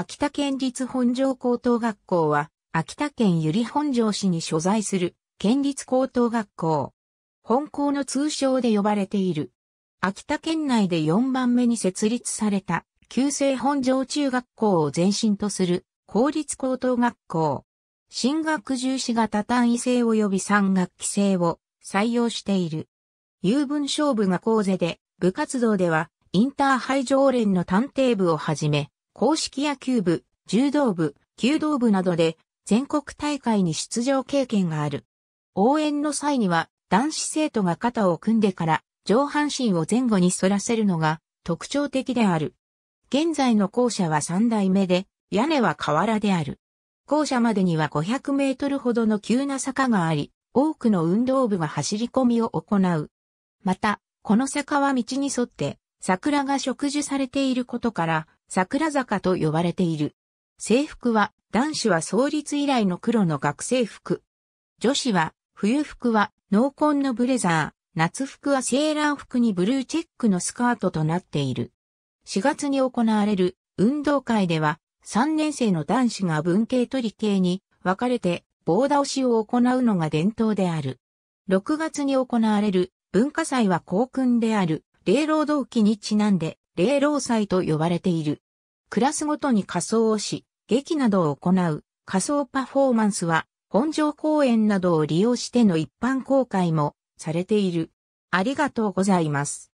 秋田県立本庄高等学校は、秋田県由利本庄市に所在する県立高等学校。本校の通称で呼ばれている。秋田県内で4番目に設立された、旧制本庄中学校を前身とする公立高等学校。進学重視型単位制及び3学期制を採用している。有文勝部が講座で、部活動では、インターハイ常連の探偵部をはじめ、公式野球部、柔道部、弓道部などで全国大会に出場経験がある。応援の際には男子生徒が肩を組んでから上半身を前後に反らせるのが特徴的である。現在の校舎は三代目で、屋根は瓦である。校舎までには500メートルほどの急な坂があり、多くの運動部が走り込みを行う。また、この坂は道に沿って桜が植樹されていることから、桜坂と呼ばれている。制服は、男子は創立以来の黒の学生服。女子は、冬服は濃紺のブレザー、夏服はセーラー服にブルーチェックのスカートとなっている。4月に行われる運動会では、3年生の男子が文系と理系に分かれて棒倒しを行うのが伝統である。6月に行われる文化祭は校訓である、霊労働期にちなんで、霊老祭と呼ばれている。クラスごとに仮装をし、劇などを行う仮装パフォーマンスは、本庄公園などを利用しての一般公開もされている。ありがとうございます。